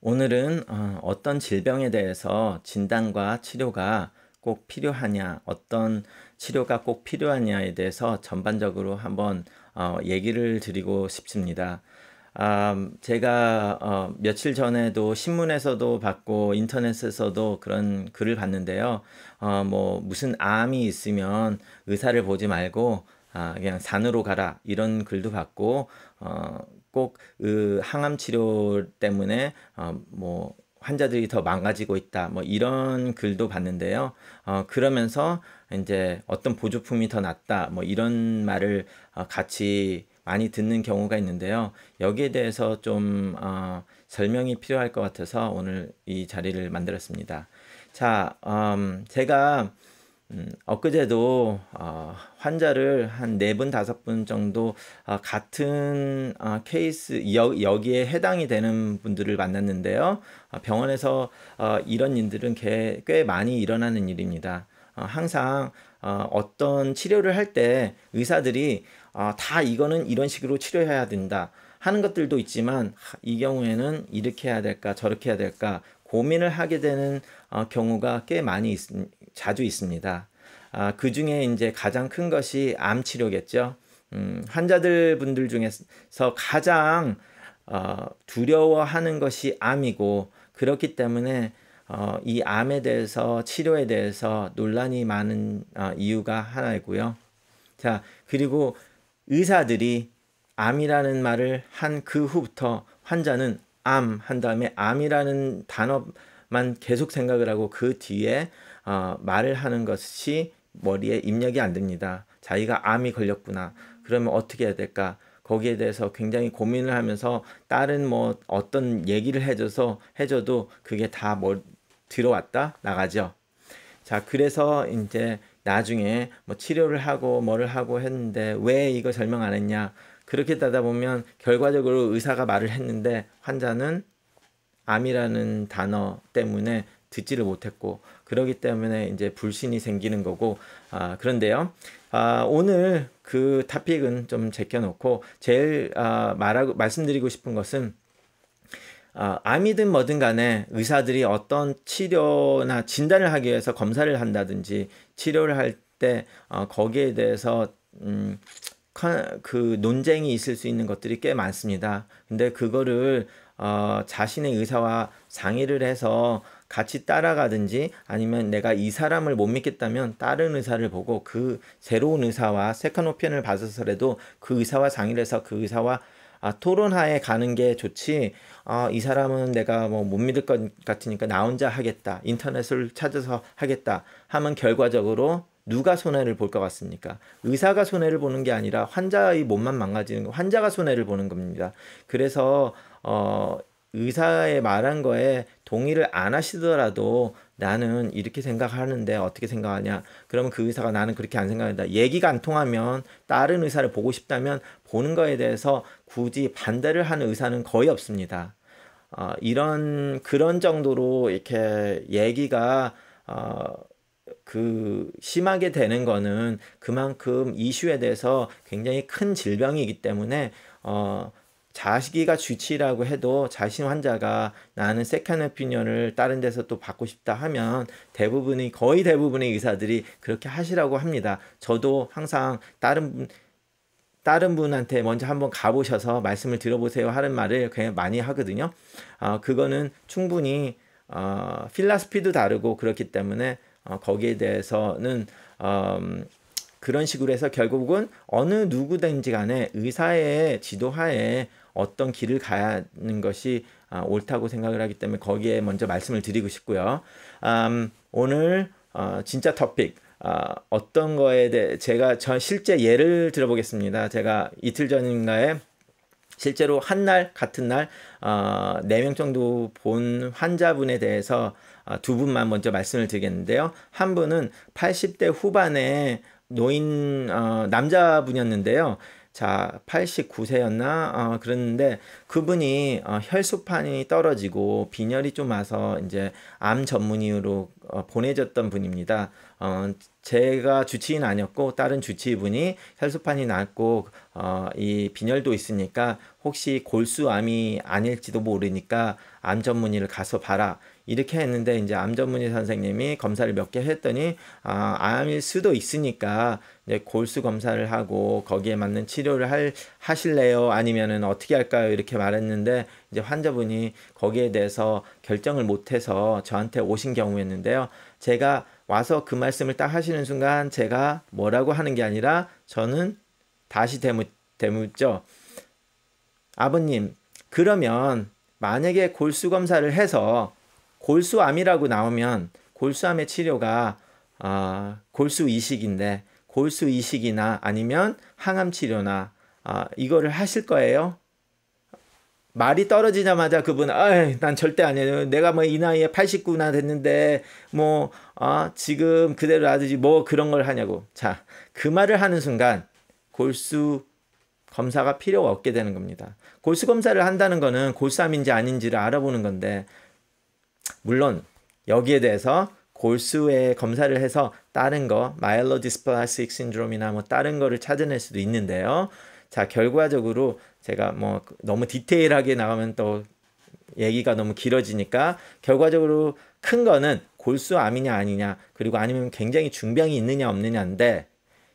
오늘은 어, 어떤 질병에 대해서 진단과 치료가 꼭 필요하냐, 어떤 치료가 꼭 필요하냐에 대해서 전반적으로 한번 어, 얘기를 드리고 싶습니다. 아, 제가 어, 며칠 전에도 신문에서도 봤고 인터넷에서도 그런 글을 봤는데요. 뭐 무슨 암이 있으면 의사를 보지 말고 아, 그냥 산으로 가라 이런 글도 봤고 어, 꼭그 항암 치료 때문에 어, 뭐 환자들이 더 망가지고 있다 뭐 이런 글도 봤는데요. 어, 그러면서 이제 어떤 보조품이 더 낫다 뭐 이런 말을 어, 같이 많이 듣는 경우가 있는데요. 여기에 대해서 좀 어, 설명이 필요할 것 같아서 오늘 이 자리를 만들었습니다. 자, 음, 제가 음, 엊그제도 어, 환자를 한 네 분 다섯 분 정도 어, 같은 어, 케이스 여, 여기에 해당이 되는 분들을 만났는데요. 어, 병원에서 어, 이런 일들은 꽤, 꽤 많이 일어나는 일입니다. 어, 항상 어, 어떤 치료를 할 때 의사들이 어, 다 이거는 이런 식으로 치료해야 된다. 하는 것들도 있지만 이 경우에는 이렇게 해야 될까 저렇게 해야 될까 고민을 하게 되는 어, 경우가 꽤 많이 있, 자주 있습니다. 아, 그 중에 이제 가장 큰 것이 암 치료겠죠. 음, 환자들 분들 중에서 가장 어, 두려워하는 것이 암이고 그렇기 때문에 어, 이 암에 대해서 치료에 대해서 논란이 많은 어, 이유가 하나이고요. 자 그리고 의사들이 암이라는 말을 한 그 후부터 환자는 암한 다음에 암이라는 단어만 계속 생각을 하고 그 뒤에 어, 말을 하는 것이 머리에 입력이 안 됩니다. 자기가 암이 걸렸구나. 그러면 어떻게 해야 될까? 거기에 대해서 굉장히 고민을 하면서 다른 뭐 어떤 얘기를 해줘서 해줘도 그게 다뭐 들어왔다 나가죠. 자 그래서 이제 나중에 뭐 치료를 하고 뭐를 하고 했는데 왜 이거 설명 안 했냐 그렇게 따다 보면 결과적으로 의사가 말을 했는데 환자는 암이라는 단어 때문에 듣지를 못했고 그러기 때문에 이제 불신이 생기는 거고 아 그런데요 아 오늘 그 타픽은 좀 제껴놓고 제일 아 말하고 말씀드리고 싶은 것은 아, 암이든 뭐든 간에 의사들이 어떤 치료나 진단을 하기 위해서 검사를 한다든지 치료를 할 때 어, 거기에 대해서 음, 그 논쟁이 있을 수 있는 것들이 꽤 많습니다. 근데 그거를 어, 자신의 의사와 상의를 해서 같이 따라가든지 아니면 내가 이 사람을 못 믿겠다면 다른 의사를 보고 그 새로운 의사와 세컨 오피언을 받아서라도 그 의사와 상의를 해서 그 의사와 아, 토론하에 가는 게 좋지. 아, 이 사람은 내가 뭐 못 믿을 것 같으니까 나 혼자 하겠다. 인터넷을 찾아서 하겠다. 하면 결과적으로 누가 손해를 볼 것 같습니까? 의사가 손해를 보는 게 아니라 환자의 몸만 망가지는 환자가 손해를 보는 겁니다. 그래서 어, 의사의 말한 거에 동의를 안 하시더라도 나는 이렇게 생각하는데 어떻게 생각하냐? 그러면 그 의사가 나는 그렇게 안 생각한다. 얘기가 안 통하면 다른 의사를 보고 싶다면 보는 거에 대해서 굳이 반대를 하는 의사는 거의 없습니다. 어, 이런 그런 정도로 이렇게 얘기가 어, 그 심하게 되는 거는 그만큼 이슈에 대해서 굉장히 큰 질병이기 때문에 어 자식이가 주치라고 해도 자신 환자가 나는 세컨 오피니언을 다른 데서 또 받고 싶다 하면 대부분이 거의 대부분의 의사들이 그렇게 하시라고 합니다. 저도 항상 다른 분 다른 분한테 먼저 한번 가보셔서 말씀을 들어보세요 하는 말을 그냥 많이 하거든요. 어, 그거는 충분히 어, 필라스피도 다르고 그렇기 때문에 어, 거기에 대해서는 어, 그런 식으로 해서 결국은 어느 누구든지 간에 의사의 지도하에 어떤 길을 가는 야하 것이 아, 옳다고 생각을 하기 때문에 거기에 먼저 말씀을 드리고 싶고요. 음, 오늘 어, 진짜 토픽 어, 어떤 거에 대해 제가 저 실제 예를 들어보겠습니다. 제가 이틀 전인가에 실제로 한 날 같은 날 어, 4명 정도 본 환자분에 대해서 아, 두 분만 먼저 말씀을 드리겠는데요. 한 분은 80대 후반에 노인 어, 남자분이었는데요. 자, 89세였나? 어, 그랬는데 그분이 어, 혈소판이 떨어지고 빈혈이 좀 와서 이제 암 전문의로 어, 보내졌던 분입니다. 어, 제가 주치의는 아니었고 다른 주치의분이 혈소판이 났고 어, 이 빈혈도 있으니까 혹시 골수암이 아닐지도 모르니까 암 전문의를 가서 봐라. 이렇게 했는데 이제 암 전문의 선생님이 검사를 몇 개 했더니 아, 암일 수도 있으니까 이제 골수 검사를 하고 거기에 맞는 치료를 할 하실래요? 아니면은 어떻게 할까요? 이렇게 말했는데 이제 환자분이 거기에 대해서 결정을 못 해서 저한테 오신 경우였는데요. 제가 와서 그 말씀을 딱 하시는 순간 제가 뭐라고 하는 게 아니라 저는 다시 대묻, 묻죠 아버님, 그러면 만약에 골수 검사를 해서 골수암이라고 나오면 골수암의 치료가 어, 골수 이식인데 골수 이식이나 아니면 항암 치료나 어, 이거를 하실 거예요. 말이 떨어지자마자 그분 아난 절대 아니에요. 내가 뭐 이 나이에 89나 됐는데 뭐 아, 지금 그대로 놔두지 뭐 그런 걸 하냐고. 자, 그 말을 하는 순간 골수 검사가 필요가 없게 되는 겁니다. 골수 검사를 한다는 거는 골수암인지 아닌지를 알아보는 건데 물론 여기에 대해서 골수의 검사를 해서 다른 거 마일로디스플라스틱 신드롬이나 뭐 다른 거를 찾아낼 수도 있는데요. 자 결과적으로 제가 뭐 너무 디테일하게 나가면 또 얘기가 너무 길어지니까 결과적으로 큰 거는 골수암이냐 아니냐 그리고 아니면 굉장히 중병이 있느냐 없느냐인데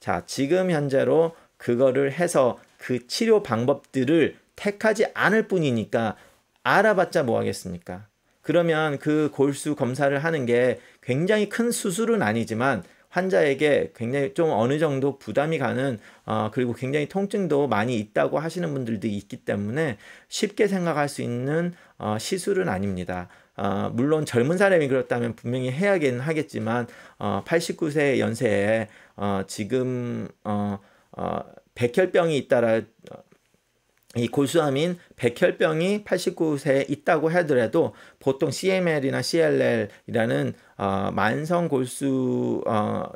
자 지금 현재로 그거를 해서 그 치료 방법들을 택하지 않을 뿐이니까 알아봤자 뭐 하겠습니까? 그러면 그 골수 검사를 하는 게 굉장히 큰 수술은 아니지만 환자에게 굉장히 좀 어느 정도 부담이 가는 어, 그리고 굉장히 통증도 많이 있다고 하시는 분들도 있기 때문에 쉽게 생각할 수 있는 어, 시술은 아닙니다. 어, 물론 젊은 사람이 그렇다면 분명히 해야긴 하겠지만 어, 89세 연세에 어, 지금 어, 어, 백혈병이 있다라 이 골수암인 백혈병이 89세에 있다고 하더라도 보통 CML이나 CLL이라는 어, 만성 골수성 어,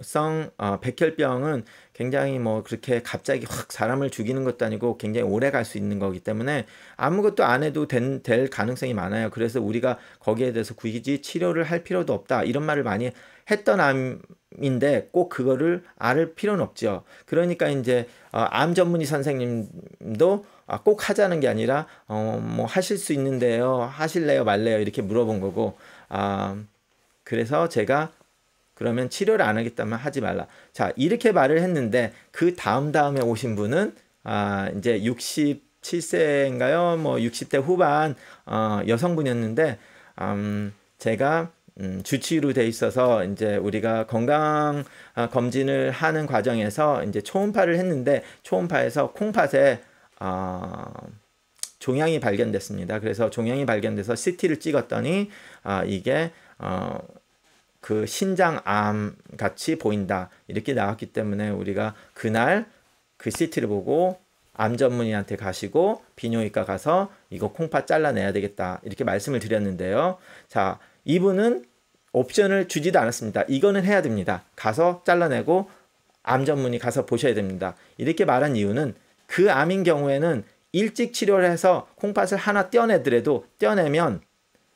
어, 백혈병은 굉장히 뭐 그렇게 갑자기 확 사람을 죽이는 것도 아니고 굉장히 오래 갈 수 있는 거기 때문에 아무것도 안 해도 된, 될 가능성이 많아요. 그래서 우리가 거기에 대해서 굳이 치료를 할 필요도 없다 이런 말을 많이 했던 암인데 꼭 그거를 알 필요는 없죠. 그러니까 이제 어, 암 전문의 선생님도 아, 꼭 하자는 게 아니라 어, 뭐 하실 수 있는데요. 하실래요? 말래요? 이렇게 물어본 거고. 아, 그래서 제가 그러면 치료를 안 하겠다면 하지 말라. 자, 이렇게 말을 했는데 그 다음 다음에 오신 분은 아, 이제 67세인가요? 뭐 60대 후반 어, 여성분이었는데 음, 제가 음, 주치의로 돼 있어서 이제 우리가 건강 어, 검진을 하는 과정에서 이제 초음파를 했는데 초음파에서 콩팥에 어, 종양이 발견됐습니다. 그래서 종양이 발견돼서 CT를 찍었더니 어, 이게 어, 그 신장암 같이 보인다 이렇게 나왔기 때문에 우리가 그날 그 CT를 보고 암 전문의한테 가시고 비뇨기과 가서 이거 콩팥 잘라내야 되겠다 이렇게 말씀을 드렸는데요. 자 이분은 옵션을 주지도 않았습니다. 이거는 해야 됩니다. 가서 잘라내고 암 전문의 가서 보셔야 됩니다. 이렇게 말한 이유는 그 암인 경우에는 일찍 치료를 해서 콩팥을 하나 떼어내더라도 떼어내면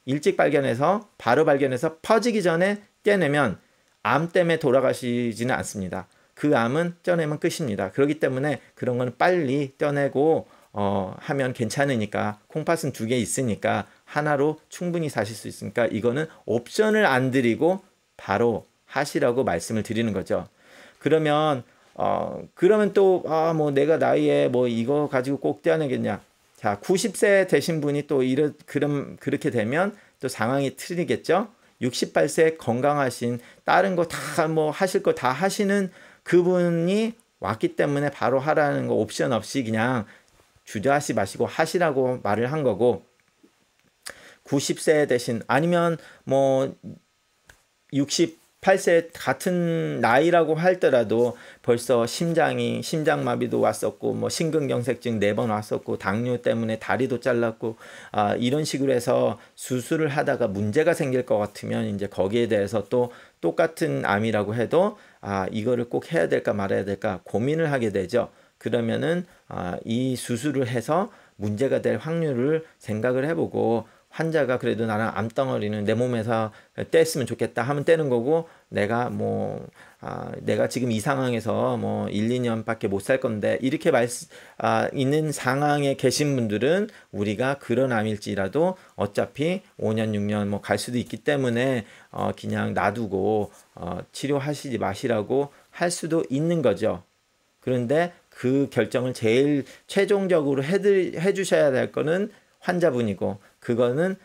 일찍 발견해서 바로 발견해서 퍼지기 전에 떼어내면 암 때문에 돌아가시지는 않습니다. 그 암은 떼어내면 끝입니다. 그렇기 때문에 그런 건 빨리 떼어내고 어, 하면 괜찮으니까 콩팥은 두 개 있으니까 하나로 충분히 사실 수 있으니까 이거는 옵션을 안 드리고 바로 하시라고 말씀을 드리는 거죠. 그러면 어, 그러면 또, 아, 뭐 내가 나이에 뭐 이거 가지고 꼭 뛰어내겠냐. 자, 90세 되신 분이 또 이런, 그럼, 그렇게 되면 또 상황이 틀리겠죠? 68세 건강하신, 다른 거 다 뭐 하실 거 다 하시는 그분이 왔기 때문에 바로 하라는 거 옵션 없이 그냥 주저하지 마시고 하시라고 말을 한 거고, 90세 대신 아니면 뭐 60, 8세 같은 나이라고 할더라도 벌써 심장이 심장마비도 왔었고 뭐 심근경색증 네 번 왔었고 당뇨 때문에 다리도 잘랐고 아 이런 식으로 해서 수술을 하다가 문제가 생길 것 같으면 이제 거기에 대해서 또 똑같은 암이라고 해도 아 이거를 꼭 해야 될까 말아야 될까 고민을 하게 되죠. 그러면은 아이 수술을 해서 문제가 될 확률을 생각을 해보고 환자가 그래도 나는 암덩어리는 내 몸에서 떼었으면 좋겠다 하면 떼는 거고 내가 뭐 아, 내가 지금 이 상황에서 뭐 1, 2년밖에 못 살 건데 이렇게 말 아, 있는 상황에 계신 분들은 우리가 그런 암일지라도 어차피 5년, 6년 뭐 갈 수도 있기 때문에 어, 그냥 놔두고 어, 치료하시지 마시라고 할 수도 있는 거죠. 그런데 그 결정을 제일 최종적으로 해드, 해주셔야 될 거는 환자분이고 그거는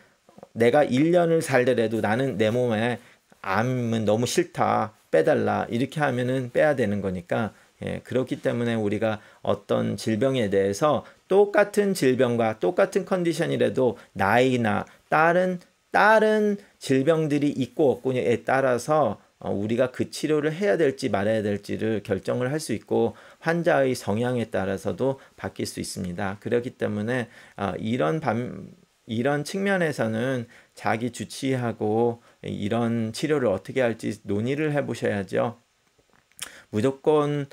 내가 1년을 살더라도 나는 내 몸에 암은 너무 싫다 빼달라 이렇게 하면은 빼야 되는 거니까 예, 그렇기 때문에 우리가 어떤 질병에 대해서 똑같은 질병과 똑같은 컨디션이라도 나이나 다른 다른 질병들이 있고 없고에 따라서 어, 우리가 그 치료를 해야 될지 말아야 될지를 결정을 할 수 있고 환자의 성향에 따라서도 바뀔 수 있습니다. 그렇기 때문에 아, 이런 반 이런 측면에서는 자기 주치하고 이런 치료를 어떻게 할지 논의를 해보셔야죠. 무조건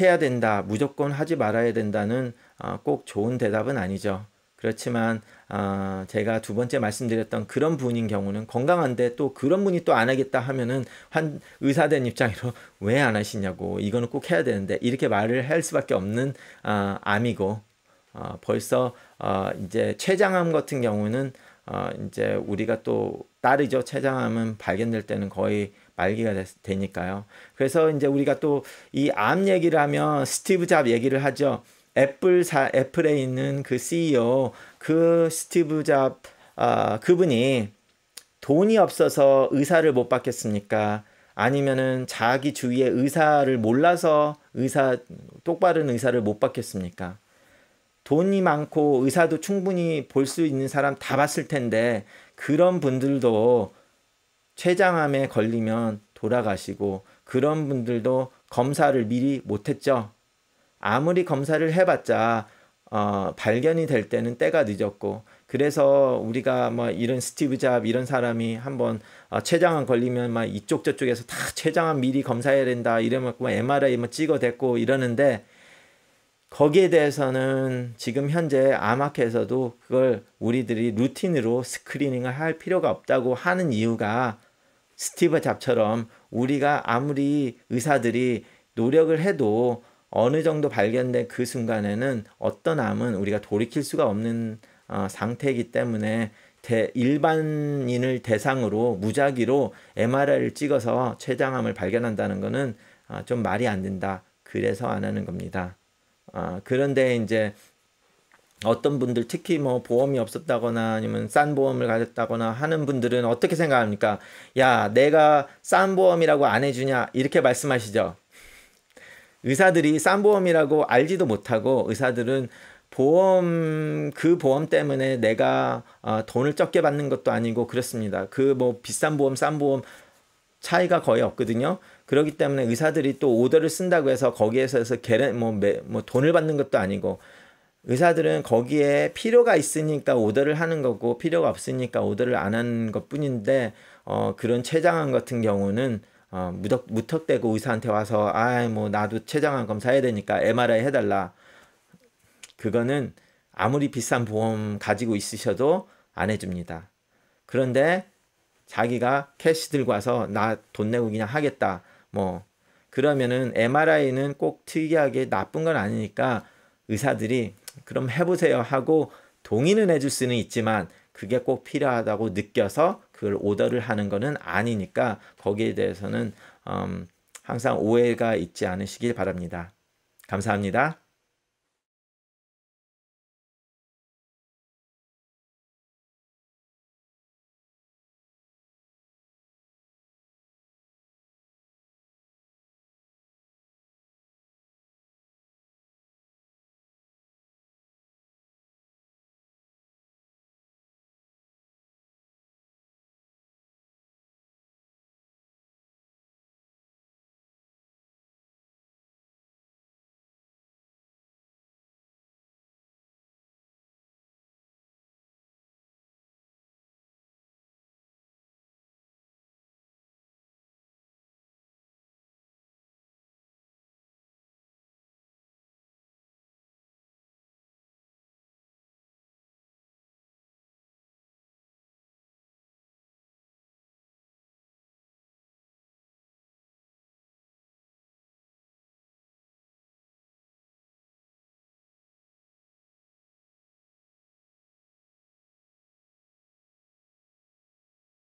해야 된다, 무조건 하지 말아야 된다는 어, 꼭 좋은 대답은 아니죠. 그렇지만 어, 제가 두 번째 말씀드렸던 그런 분인 경우는 건강한데 또 그런 분이 또 안 하겠다 하면은 한 의사된 입장으로 왜 안 하시냐고 이거는 꼭 해야 되는데 이렇게 말을 할 수밖에 없는 어, 암이고 어, 벌써 어, 이제 췌장암 같은 경우는 어, 이제 우리가 또 딸이죠. 췌장암은 발견될 때는 거의 말기가 되, 니까요 그래서 이제 우리가 또 이 암 얘기를 하면 스티브 잡 얘기를 하죠. 애플 사, 애플에 있는 그 CEO 그 스티브 잡 아, 그분이 돈이 없어서 의사를 못 받겠습니까? 아니면은 자기 주위에 의사를 몰라서 의사 똑바른 의사를 못 받겠습니까? 돈이 많고 의사도 충분히 볼 수 있는 사람 다 봤을 텐데 그런 분들도 췌장암에 걸리면 돌아가시고 그런 분들도 검사를 미리 못했죠. 아무리 검사를 해봤자 어, 발견이 될 때는 때가 늦었고 그래서 우리가 뭐 이런 스티브 잡 이런 사람이 한번 어, 췌장암 걸리면 막 이쪽 저쪽에서 다 췌장암 미리 검사해야 된다 이러면고 MRI 뭐 찍어댔고 이러는데 거기에 대해서는 지금 현재 암학회에서도 그걸 우리들이 루틴으로 스크리닝을 할 필요가 없다고 하는 이유가 스티브 잡처럼 우리가 아무리 의사들이 노력을 해도 어느 정도 발견된 그 순간에는 어떤 암은 우리가 돌이킬 수가 없는 어, 상태이기 때문에 대, 일반인을 대상으로 무작위로 MRI를 찍어서 췌장암을 발견한다는 것은 어, 좀 말이 안 된다. 그래서 안 하는 겁니다. 어, 그런데 이제 어떤 분들 특히 뭐 보험이 없었다거나 아니면 싼 보험을 가졌다거나 하는 분들은 어떻게 생각합니까? 야, 내가 싼 보험이라고 안 해주냐? 이렇게 말씀하시죠. 의사들이 싼 보험이라고 알지도 못하고 의사들은 보험 그 보험 때문에 내가 어, 돈을 적게 받는 것도 아니고 그렇습니다. 그 뭐 비싼 보험 싼 보험 차이가 거의 없거든요. 그렇기 때문에 의사들이 또 오더를 쓴다고 해서 거기에서 해서 계 뭐, 뭐 돈을 받는 것도 아니고 의사들은 거기에 필요가 있으니까 오더를 하는 거고 필요가 없으니까 오더를 안 하는 것뿐인데 어, 그런 췌장암 같은 경우는 어, 무턱, 무턱대고 의사한테 와서 아이 뭐 나도 췌장암 검사해야 되니까 MRI 해달라 그거는 아무리 비싼 보험 가지고 있으셔도 안 해줍니다. 그런데 자기가 캐시 들고 와서 나 돈 내고 그냥 하겠다. 뭐 그러면은 MRI는 꼭 특이하게 나쁜 건 아니니까 의사들이 그럼 해보세요 하고 동의는 해줄 수는 있지만 그게 꼭 필요하다고 느껴서 그걸 오더를 하는 거는 아니니까 거기에 대해서는 음, 항상 오해가 있지 않으시길 바랍니다. 감사합니다.